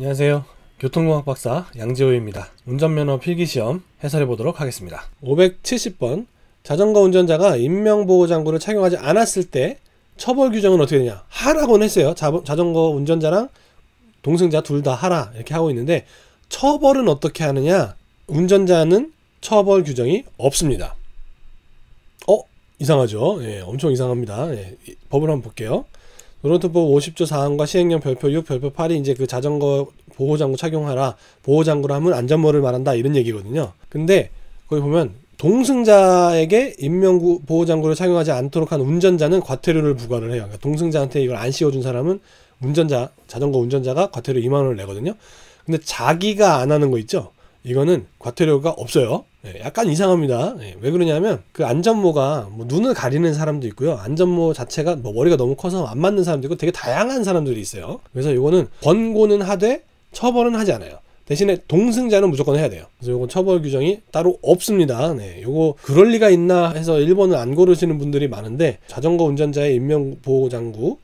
안녕하세요. 교통공학 박사 양지호입니다. 운전면허 필기시험 해설해 보도록 하겠습니다. 570번 자전거 운전자가 인명보호 장구를 착용하지 않았을 때 처벌 규정은 어떻게 되냐 하라고는 했어요. 자, 자전거 운전자랑 동승자 둘 다 하라 이렇게 하고 있는데 처벌은 어떻게 하느냐 운전자는 처벌 규정이 없습니다. 어? 이상하죠? 예, 엄청 이상합니다. 예, 법을 한번 볼게요. 노론트법 50조 4항과 시행령 별표 6, 별표 8이 이제 그 자전거 보호장구 착용하라. 보호장구를 하면 안전모를 말한다. 이런 얘기거든요. 근데 거기 보면 동승자에게 인명 구 보호장구를 착용하지 않도록 한 운전자는 과태료를 부과를 해요. 그러니까 동승자한테 이걸 안 씌워준 사람은 운전자, 자전거 운전자가 과태료 2만원을 내거든요. 근데 자기가 안 하는 거 있죠? 이거는 과태료가 없어요. 예, 약간 이상합니다. 예, 왜 그러냐면 그 안전모가 뭐 눈을 가리는 사람도 있고요. 안전모 자체가 뭐 머리가 너무 커서 안 맞는 사람도 있고 되게 다양한 사람들이 있어요. 그래서 이거는 권고는 하되 처벌은 하지 않아요. 대신에 동승자는 무조건 해야 돼요. 그래서 이건 처벌 규정이 따로 없습니다. 네, 요거 그럴 리가 있나 해서 일본을안 고르시는 분들이 많은데 자전거 운전자의 인명보호장구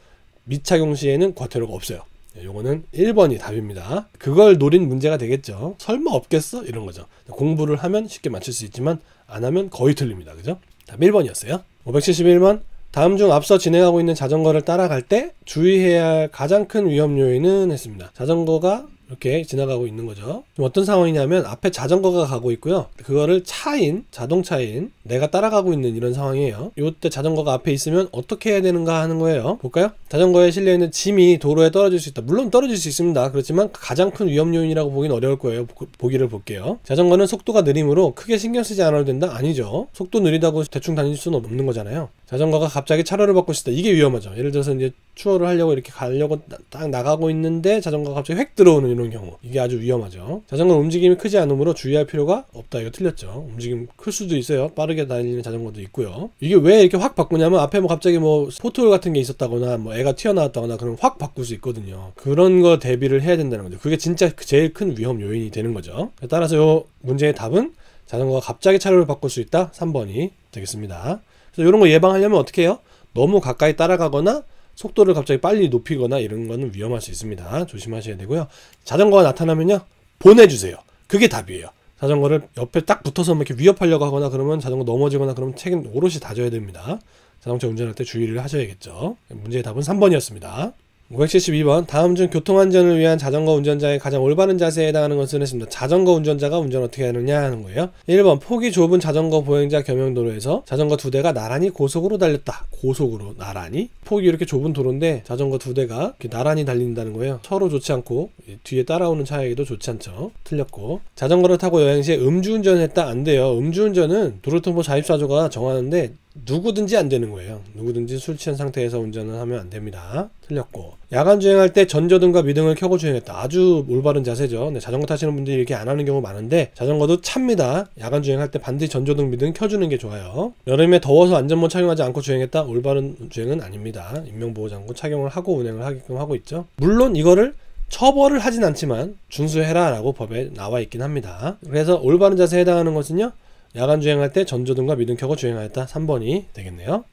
미착용 시에는 과태료가 없어요. 네, 요거는 1번이 답입니다. 그걸 노린 문제가 되겠죠. 설마 없겠어? 이런 거죠. 공부를 하면 쉽게 맞출 수 있지만 안 하면 거의 틀립니다. 그죠? 답 1번이었어요. 571번 다음 중 앞서 진행하고 있는 자전거를 따라갈 때 주의해야 할 가장 큰 위험 요인은 했습니다. 자전거가 이렇게 지나가고 있는 거죠. 어떤 상황이냐면 앞에 자전거가 가고 있고요. 그거를 차인, 자동차인 내가 따라가고 있는 이런 상황이에요. 이때 자전거가 앞에 있으면 어떻게 해야 되는가 하는 거예요. 볼까요? 자전거에 실려 있는 짐이 도로에 떨어질 수 있다. 물론 떨어질 수 있습니다. 그렇지만 가장 큰 위험 요인이라고 보긴 어려울 거예요. 보, 기를 볼게요. 자전거는 속도가 느림으로 크게 신경 쓰지 않아도 된다? 아니죠. 속도 느리다고 대충 다닐 수는 없는 거잖아요. 자전거가 갑자기 차로를 바꿀 수 있다. 이게 위험하죠. 예를 들어서 이제 추월을 하려고 이렇게 가려고 딱 나가고 있는데 자전거가 갑자기 획 들어오는 이런 경우 이게 아주 위험하죠 자전거 움직임이 크지 않으므로 주의할 필요가 없다 이거 틀렸죠 움직임 클 수도 있어요 빠르게 다니는 자전거도 있고요 이게 왜 이렇게 확 바꾸냐면 앞에 뭐 갑자기 뭐 포트홀 같은 게 있었다거나 뭐 애가 튀어나왔다거나 그럼 확 바꿀 수 있거든요 그런 거 대비를 해야 된다는 거죠 그게 진짜 그 제일 큰 위험 요인이 되는 거죠 따라서 요 문제의 답은 자전거가 갑자기 차로를 바꿀 수 있다 3번이 되겠습니다 그래서 이런 거 예방하려면 어떻게 해요 너무 가까이 따라가거나 속도를 갑자기 빨리 높이거나 이런 거는 위험할 수 있습니다. 조심하셔야 되고요. 자전거가 나타나면요. 보내주세요. 그게 답이에요. 자전거를 옆에 딱 붙어서 이렇게 위협하려고 하거나 그러면 자전거 넘어지거나 그러면 책임 오롯이 다져야 됩니다. 자동차 운전할 때 주의를 하셔야겠죠. 문제의 답은 3번이었습니다. 572번 다음 중 교통안전을 위한 자전거 운전자의 가장 올바른 자세에 해당하는 것은 했습니다. 자전거 운전자가 운전 어떻게 하느냐 하는 거예요. 1번 폭이 좁은 자전거 보행자 겸용도로에서 자전거 두 대가 나란히 고속으로 달렸다. 고속으로 나란히 폭이 이렇게 좁은 도로인데 자전거 두 대가 나란히 달린다는 거예요. 서로 좋지 않고 예, 뒤에 따라오는 차에게도 좋지 않죠. 틀렸고 자전거를 타고 여행 시에 음주운전을 했다 안 돼요. 음주운전은 도로통보 자입사조가 정하는데 누구든지 안 되는 거예요. 누구든지 술 취한 상태에서 운전을 하면 안 됩니다. 틀렸고 야간 주행할 때 전조등과 미등을 켜고 주행했다. 아주 올바른 자세죠. 네, 자전거 타시는 분들이 이렇게 안 하는 경우 많은데 자전거도 찹니다. 야간 주행할 때 반드시 전조등 미등 켜주는 게 좋아요. 여름에 더워서 안전모 착용하지 않고 주행했다. 올바른 주행은 아닙니다. 인명보호 장구 착용을 하고 운행을 하게끔 하고 있죠. 물론 이거를 처벌을 하진 않지만 준수해라 라고 법에 나와 있긴 합니다. 그래서 올바른 자세에 해당하는 것은요. 야간 주행할 때 전조등과 미등 켜고 주행하였다. 3번이 되겠네요.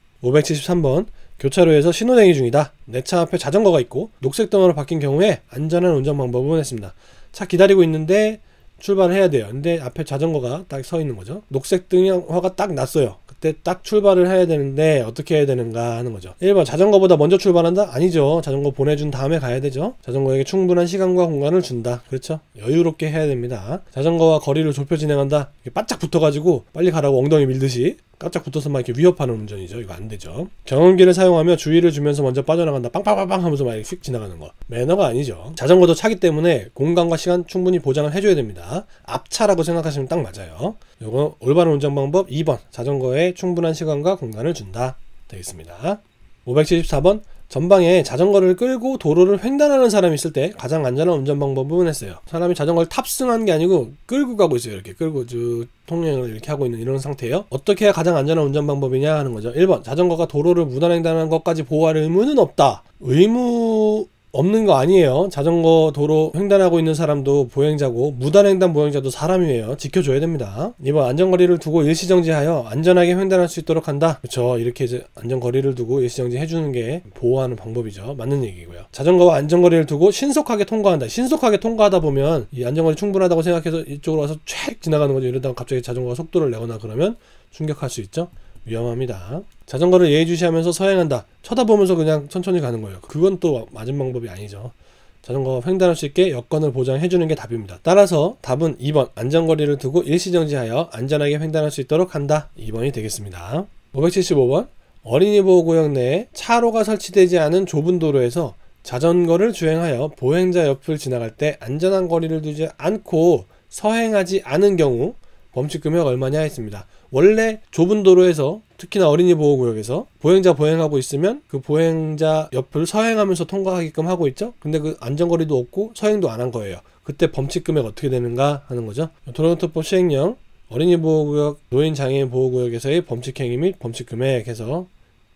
573번 교차로에서 신호대기 중이다. 내 차 앞에 자전거가 있고 녹색 등으로 바뀐 경우에 안전한 운전 방법은 을 했습니다. 차 기다리고 있는데 출발해야 돼요. 근데 앞에 자전거가 딱 서 있는 거죠. 녹색 등화가 딱 났어요. 그때딱 출발을 해야 되는데 어떻게 해야 되는가 하는 거죠 1번 자전거보다 먼저 출발한다? 아니죠 자전거 보내준 다음에 가야 되죠 자전거에게 충분한 시간과 공간을 준다 그렇죠 여유롭게 해야 됩니다 자전거와 거리를 좁혀 진행한다 바짝 붙어가지고 빨리 가라고 엉덩이 밀듯이 깜짝 붙어서만 이렇게 위협하는 운전이죠. 이거 안 되죠. 경운기를 사용하며 주의를 주면서 먼저 빠져나간다. 빵빵빵빵 하면서 막 이렇게 휙 지나가는 거. 매너가 아니죠. 자전거도 차기 때문에 공간과 시간 충분히 보장을 해줘야 됩니다. 앞차라고 생각하시면 딱 맞아요. 요거 올바른 운전 방법 2번. 자전거에 충분한 시간과 공간을 준다. 되겠습니다. 574번 전방에 자전거를 끌고 도로를 횡단하는 사람이 있을 때 가장 안전한 운전 방법은 했어요. 사람이 자전거를 탑승한 게 아니고 끌고 가고 있어요. 이렇게 끌고 쭉 통행을 이렇게 하고 있는 이런 상태예요. 어떻게 해야 가장 안전한 운전 방법이냐 하는 거죠. 1번 자전거가 도로를 무단횡단하는 것까지 보호할 의무는 없다. 의무 없는 거 아니에요. 자전거 도로 횡단하고 있는 사람도 보행자고 무단횡단 보행자도 사람이에요. 지켜줘야 됩니다. 이번 안전거리를 두고 일시정지하여 안전하게 횡단할 수 있도록 한다. 그렇죠. 이렇게 이제 안전거리를 두고 일시정지 해주는 게 보호하는 방법이죠. 맞는 얘기고요. 자전거와 안전거리를 두고 신속하게 통과한다. 신속하게 통과하다 보면 이 안전거리 충분하다고 생각해서 이쪽으로 와서 쫙 지나가는 거죠. 이러다가 갑자기 자전거가 속도를 내거나 그러면 충격할 수 있죠. 위험합니다. 자전거를 예의주시하면서 서행한다. 쳐다보면서 그냥 천천히 가는 거예요. 그건 또 맞은 방법이 아니죠. 자전거 가 횡단할 수 있게 여건을 보장해주는 게 답입니다. 따라서 답은 2번 안전거리를 두고 일시정지하여 안전하게 횡단할 수 있도록 한다. 2번이 되겠습니다. 575번 어린이 보호구역 내에 차로가 설치되지 않은 좁은 도로에서 자전거를 주행하여 보행자 옆을 지나갈 때 안전한 거리를 두지 않고 서행하지 않은 경우 범칙 금액 얼마냐 했습니다. 원래 좁은 도로에서 특히나 어린이 보호구역에서 보행자 보행하고 있으면 그 보행자 옆을 서행하면서 통과하게끔 하고 있죠. 근데 그 안전거리도 없고 서행도 안 한 거예요. 그때 범칙 금액 어떻게 되는가 하는 거죠. 도로교통법 시행령 어린이 보호구역 노인 장애인 보호구역에서의 범칙 행위 및 범칙 금액 해서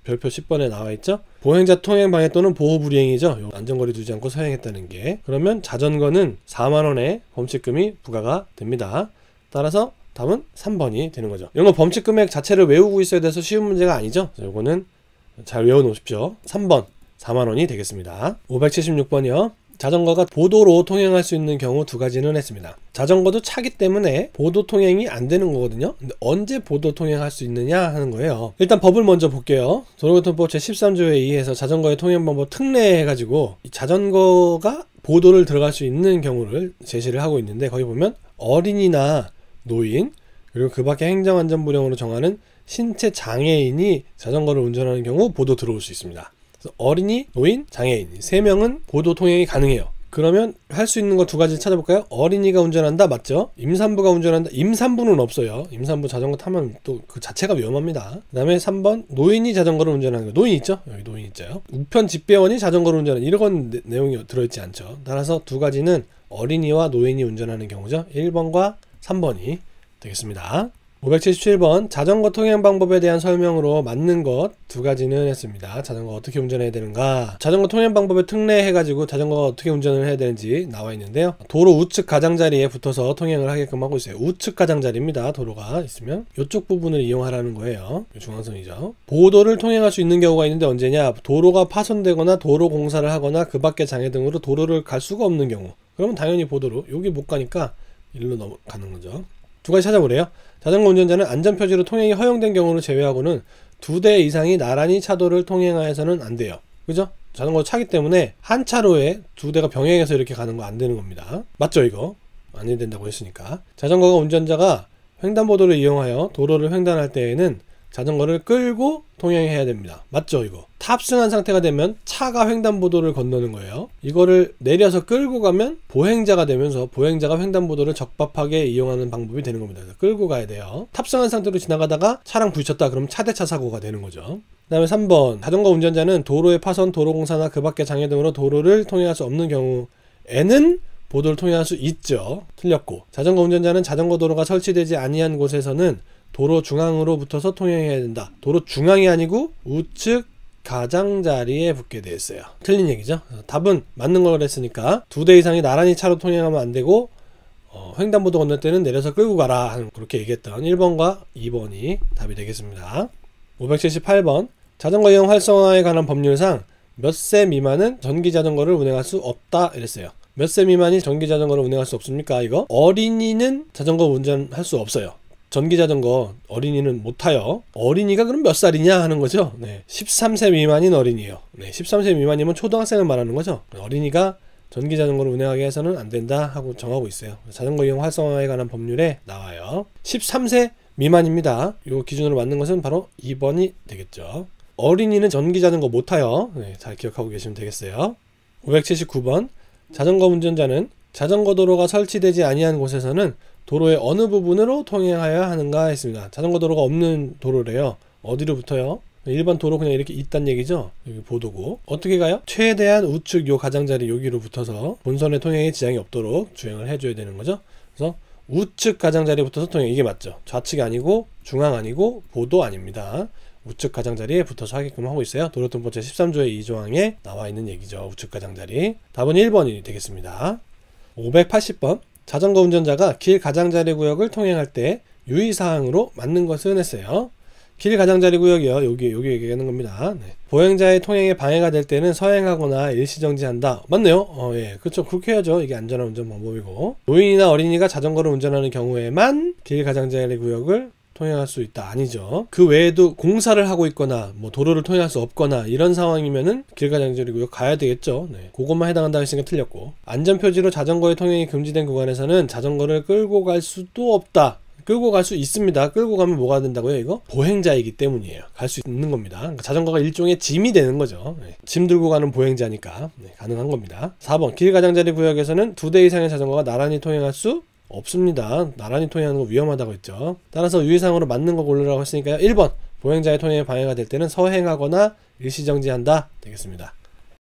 별표 10번에 나와 있죠. 보행자 통행 방해 또는 보호 불이행이죠. 안전거리 두지 않고 서행했다는 게. 그러면 자전거는 4만 원의 범칙금이 부과가 됩니다. 따라서 답은 3번이 되는 거죠. 이런 거 범칙 금액 자체를 외우고 있어야 돼서 쉬운 문제가 아니죠. 요거는 잘 외워 놓으십시오. 3번 4만 원이 되겠습니다. 576번이요. 자전거가 보도로 통행할 수 있는 경우 두 가지는 했습니다. 자전거도 차기 때문에 보도 통행이 안 되는 거거든요. 근데 언제 보도 통행할 수 있느냐 하는 거예요. 일단 법을 먼저 볼게요. 도로교통법 제13조에 의해서 자전거의 통행 방법 특례해 가지고 자전거가 보도를 들어갈 수 있는 경우를 제시를 하고 있는데 거기 보면 어린이나 노인, 그리고 그 밖에 행정안전부령으로 정하는 신체 장애인이 자전거를 운전하는 경우 보도 들어올 수 있습니다. 어린이, 노인, 장애인 세 명은 보도 통행이 가능해요. 그러면 할 수 있는 거 두 가지 찾아볼까요? 어린이가 운전한다 맞죠? 임산부가 운전한다 임산부는 없어요. 임산부 자전거 타면 또 그 자체가 위험합니다. 그다음에 3번 노인이 자전거를 운전하는 거 노인 있죠? 여기 노인 있죠. 우편 집배원이 자전거를 운전하는 이런 내용이 들어있지 않죠. 따라서 두 가지는 어린이와 노인이 운전하는 경우죠. 1번과 3번이 되겠습니다. 577번 자전거 통행 방법에 대한 설명으로 맞는 것 두 가지는 했습니다. 자전거 어떻게 운전해야 되는가 자전거 통행 방법에 특례해가지고 자전거 어떻게 운전을 해야 되는지 나와 있는데요. 도로 우측 가장자리에 붙어서 통행을 하게끔 하고 있어요. 우측 가장자리입니다. 도로가 있으면 이쪽 부분을 이용하라는 거예요. 중앙선이죠. 보도를 통행할 수 있는 경우가 있는데 언제냐 도로가 파손되거나 도로 공사를 하거나 그 밖의 장애 등으로 도로를 갈 수가 없는 경우 그러면 당연히 보도로 여기 못 가니까 일로 넘어가는 거죠. 두 가지 찾아보래요. 자전거 운전자는 안전표지로 통행이 허용된 경우를 제외하고는 두 대 이상이 나란히 차도를 통행하여서는 안 돼요. 그죠? 자전거 차기 때문에 한 차로에 두 대가 병행해서 이렇게 가는 거 안 되는 겁니다. 맞죠, 이거? 안 된다고 했으니까. 자전거가 운전자가 횡단보도를 이용하여 도로를 횡단할 때에는 자전거를 끌고 통행해야 됩니다. 맞죠, 이거? 탑승한 상태가 되면 차가 횡단보도를 건너는 거예요. 이거를 내려서 끌고 가면 보행자가 되면서 보행자가 횡단보도를 적법하게 이용하는 방법이 되는 겁니다. 끌고 가야 돼요. 탑승한 상태로 지나가다가 차랑 부딪혔다 그럼 차대차 사고가 되는 거죠. 그 다음에 3번 자전거 운전자는 도로의 파손, 도로공사나 그 밖의 장애 등으로 도로를 통행할 수 없는 경우에는 보도를 통행할 수 있죠. 틀렸고 자전거 운전자는 자전거 도로가 설치되지 아니한 곳에서는 도로 중앙으로 붙어서 통행해야 된다. 도로 중앙이 아니고 우측 가장자리에 붙게 되어 있어요. 틀린 얘기죠. 어, 답은 맞는 걸 그랬으니까 두 대 이상이 나란히 차로 통행하면 안 되고 어, 횡단보도 건널 때는 내려서 끌고 가라 하는 그렇게 얘기했던 1번과 2번이 답이 되겠습니다. 578번 자전거 이용 활성화에 관한 법률상 몇 세 미만은 전기 자전거를 운행할 수 없다 이랬어요. 몇 세 미만이 전기 자전거를 운행할 수 없습니까? 이거 어린이는 자전거 운전할 수 없어요. 전기자전거 어린이는 못 타요. 어린이가 그럼 몇 살이냐 하는 거죠. 네. 13세 미만인 어린이요. 네. 13세 미만이면 초등학생을 말하는 거죠. 어린이가 전기 자전거를 운행하게 해서는 안 된다 하고 정하고 있어요. 자전거 이용 활성화에 관한 법률에 나와요. 13세 미만입니다. 이 기준으로 맞는 것은 바로 2번이 되겠죠. 어린이는 전기 자전거 못 타요. 네, 잘 기억하고 계시면 되겠어요. 579번 자전거 운전자는 자전거 도로가 설치되지 아니한 곳에서는 도로의 어느 부분으로 통행하여야 하는가 했습니다. 자전거 도로가 없는 도로래요. 어디로부터요? 일반 도로 그냥 이렇게 있단 얘기죠. 여기 보도고. 어떻게 가요? 최대한 우측 요 가장자리 여기로 붙어서 본선의 통행에 지장이 없도록 주행을 해줘야 되는 거죠. 그래서 우측 가장자리에 붙어서 통행 이게 맞죠. 좌측이 아니고 중앙 아니고 보도 아닙니다. 우측 가장자리에 붙어서 하게끔 하고 있어요. 도로통보제 13조의 2조항에 나와 있는 얘기죠. 우측 가장자리. 답은 1번이 되겠습니다. 580번 자전거 운전자가 길 가장자리 구역을 통행할 때 유의사항으로 맞는 것은 냈어요길 가장자리 구역이요. 여기, 여기 얘기하는 겁니다. 네. 보행자의 통행에 방해가 될 때는 서행하거나 일시정지한다. 맞네요. 어, 예. 그쵸. 그렇죠. 그렇게 해야죠. 이게 안전한 운전 방법이고. 노인이나 어린이가 자전거를 운전하는 경우에만 길 가장자리 구역을 통행할 수 있다 아니죠 그 외에도 공사를 하고 있거나 뭐 도로를 통행할 수 없거나 이런 상황이면은 길가장애이고요 가야 되겠죠 네. 그것만 해당한다 했으니까 틀렸고 안전표지로 자전거의 통행이 금지된 구간에서는 자전거를 끌고 갈 수도 없다 끌고 갈 수 있습니다. 끌고 가면 뭐가 된다고요? 이거 보행자이기 때문이에요. 갈 수 있는 겁니다. 그러니까 자전거가 일종의 짐이 되는 거죠. 네. 짐 들고 가는 보행자니까 네. 가능한 겁니다. 4번 길 가장자리 구역에서는 두 대 이상의 자전거가 나란히 통행할 수 없습니다. 나란히 토닝하는 거 위험하다고 했죠. 따라서 유의사항으로 맞는 거 고르라고 했으니까요. 1번 보행자의 토닝에 방해가 될 때는 서행하거나 일시정지한다 되겠습니다.